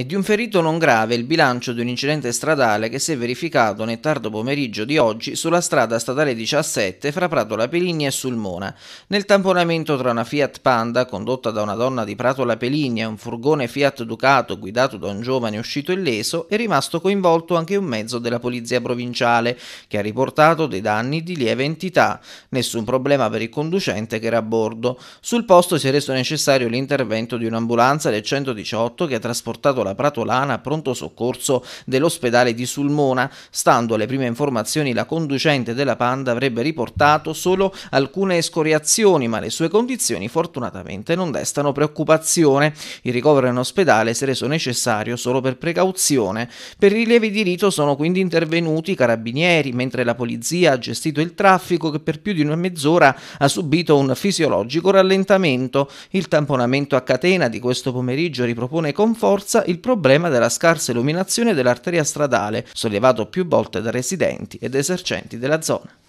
e di un ferito non grave il bilancio di un incidente stradale che si è verificato nel tardo pomeriggio di oggi sulla strada statale 17 fra Prato La Peligna e Sulmona, nel tamponamento tra una Fiat Panda condotta da una donna di Prato La Peligna e un furgone Fiat Ducato guidato da un giovane uscito illeso, è rimasto coinvolto anche un mezzo della polizia provinciale che ha riportato dei danni di lieve entità, nessun problema per il conducente che era a bordo. Sul posto si è reso necessario l'intervento di un'ambulanza del 118 che ha trasportato la alla Pratolana pronto soccorso dell'ospedale di Sulmona. Stando alle prime informazioni, la conducente della Panda avrebbe riportato solo alcune escoriazioni, ma le sue condizioni fortunatamente non destano preoccupazione. Il ricovero in ospedale si è reso necessario solo per precauzione. Per rilievi di rito sono quindi intervenuti i carabinieri, mentre la polizia ha gestito il traffico che per più di una mezz'ora ha subito un fisiologico rallentamento. Il tamponamento a catena di questo pomeriggio ripropone con forza il problema della scarsa illuminazione dell'arteria stradale, sollevato più volte da residenti ed esercenti della zona.